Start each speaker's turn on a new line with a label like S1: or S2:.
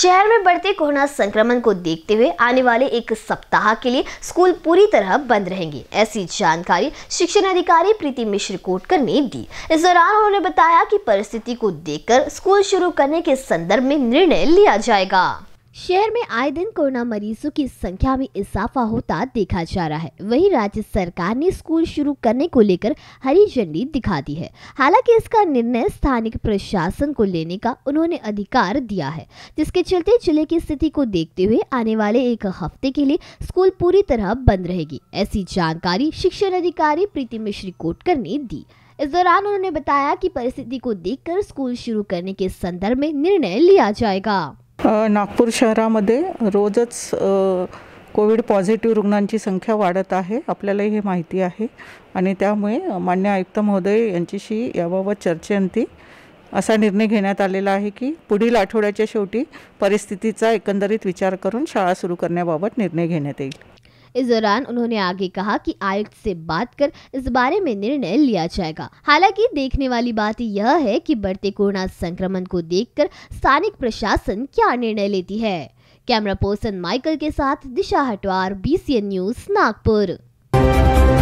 S1: शहर में बढ़ते कोरोना संक्रमण को देखते हुए आने वाले एक सप्ताह के लिए स्कूल पूरी तरह बंद रहेंगे ऐसी जानकारी शिक्षण अधिकारी प्रीति मिश्र कोटकर ने दी इस दौरान उन्होंने बताया कि परिस्थिति को देखकर स्कूल शुरू करने के संदर्भ में निर्णय लिया जाएगा शहर में आए दिन कोरोना मरीजों की संख्या में इजाफा होता देखा जा रहा है वहीं राज्य सरकार ने स्कूल शुरू करने को लेकर हरी झंडी दिखा दी है हालांकि इसका निर्णय स्थानीय प्रशासन को लेने का उन्होंने अधिकार दिया है जिसके चलते जिले की स्थिति को देखते हुए आने वाले एक हफ्ते के लिए स्कूल पूरी तरह बंद रहेगी ऐसी जानकारी शिक्षण अधिकारी प्रीति मिश्री कोटकर ने दी इस दौरान उन्होंने बताया की परिस्थिति को देख स्कूल शुरू करने के संदर्भ में निर्णय लिया जाएगा
S2: नागपूर शहरामध्ये रोजच कोविड पॉझिटिव्ह रुग्णांची संख्या वाढत आहे आपल्याला हे माहिती आहे आणि त्यामुळे मान्य आयुक्त महोदय यांच्याशी याबाबत चर्चेअंती असा निर्णय घेण्यात आलेला आहे की पुढील आठवड्याच्या शेवटी परिस्थितीचा एकंदरीत विचार करून शाळा सुरू करण्याबाबत निर्णय घेण्यात येईल
S1: इस दौरान उन्होंने आगे कहा कि आयुक्त से बात कर इस बारे में निर्णय लिया जाएगा हालांकि देखने वाली बात यह है कि बढ़ते कोरोना संक्रमण को देखकर स्थानिक प्रशासन क्या निर्णय लेती है कैमरा पर्सन माइकल के साथ दिशा हटवार बी न्यूज नागपुर